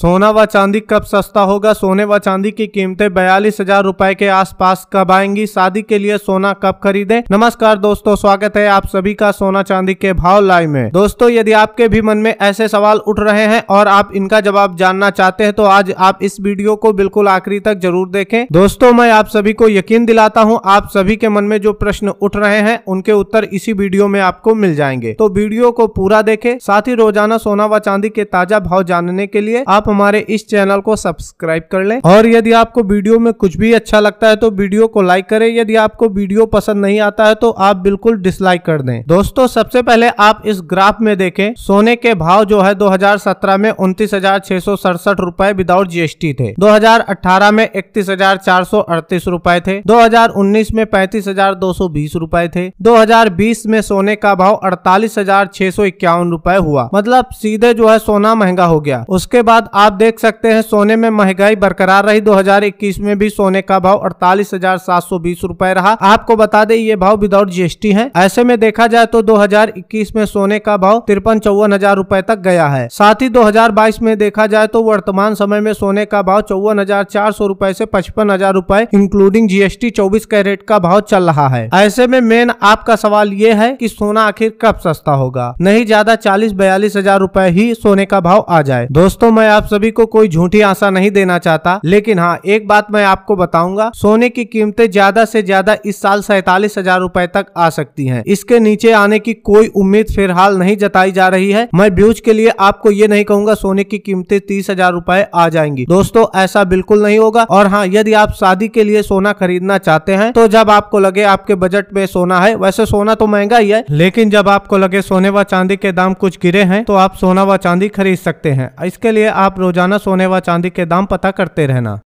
सोना व चांदी कब सस्ता होगा सोने व चांदी की कीमतें बयालीस हजार रूपए के आसपास कब आएंगी शादी के लिए सोना कब खरीदें नमस्कार दोस्तों स्वागत है आप सभी का सोना चांदी के भाव लाइव में दोस्तों यदि आपके भी मन में ऐसे सवाल उठ रहे हैं और आप इनका जवाब जानना चाहते हैं तो आज आप इस वीडियो को बिल्कुल आखिरी तक जरूर देखें दोस्तों मैं आप सभी को यकीन दिलाता हूँ आप सभी के मन में जो प्रश्न उठ रहे हैं उनके उत्तर इसी वीडियो में आपको मिल जाएंगे तो वीडियो को पूरा देखे साथ ही रोजाना सोना व चांदी के ताजा भाव जानने के लिए आप आप हमारे इस चैनल को सब्सक्राइब कर लें और यदि आपको वीडियो में कुछ भी अच्छा लगता है तो वीडियो को लाइक करें यदि आपको वीडियो पसंद नहीं आता है तो आप बिल्कुल डिसलाइक कर दें दोस्तों सबसे पहले आप इस ग्राफ में देखें सोने के भाव जो है 2017 में उनतीस रुपए विदाउट जीएसटी थे 2018 में इकतीस रुपए थे 2019 में पैंतीस रुपए थे 2020 में सोने का भाव अड़तालीस रुपए हुआ मतलब सीधे जो है सोना महंगा हो गया उसके बाद आप देख सकते हैं सोने में महंगाई बरकरार रही 2021 में भी सोने का भाव अड़तालीस हजार सात सौ बीस रूपए रहा आपको बता दें ये भाव विदाउट जीएसटी है ऐसे में देखा जाए तो 2021 में सोने का भाव तिरपन चौवन हजार रूपए तक गया है साथ ही 2022 में देखा जाए तो वर्तमान समय में सोने का भाव चौवन हजार चार सौ रूपए ऐसी पचपन हजार रूपए इंक्लूडिंग जीएसटी चौबीस कैरेट का भाव चल रहा है ऐसे में मेन आपका सवाल ये है की सोना आखिर कब सस्ता होगा नहीं ज्यादा चालीस बयालीस हजार रूपए ही सोने का भाव आ जाए दोस्तों मैं आप सभी को कोई झूठी आशा नहीं देना चाहता लेकिन हाँ एक बात मैं आपको बताऊंगा सोने की कीमतें ज्यादा से ज्यादा इस साल सैतालीस हजार रूपए तक आ सकती है इसके नीचे आने की कोई उम्मीद फिलहाल नहीं जताई जा रही है मैं ब्यूज के लिए आपको ये नहीं कहूंगा सोने की कीमतें तीस हजार रूपए आ जाएंगी दोस्तों ऐसा बिल्कुल नहीं होगा और हाँ यदि आप शादी के लिए सोना खरीदना चाहते हैं तो जब आपको लगे आपके बजट में सोना है वैसे सोना तो महंगा ही है लेकिन जब आपको लगे सोने व चांदी के दाम कुछ गिरे हैं तो आप सोना व चांदी खरीद सकते हैं इसके लिए आप रोजाना सोने व चांदी के दाम पता करते रहना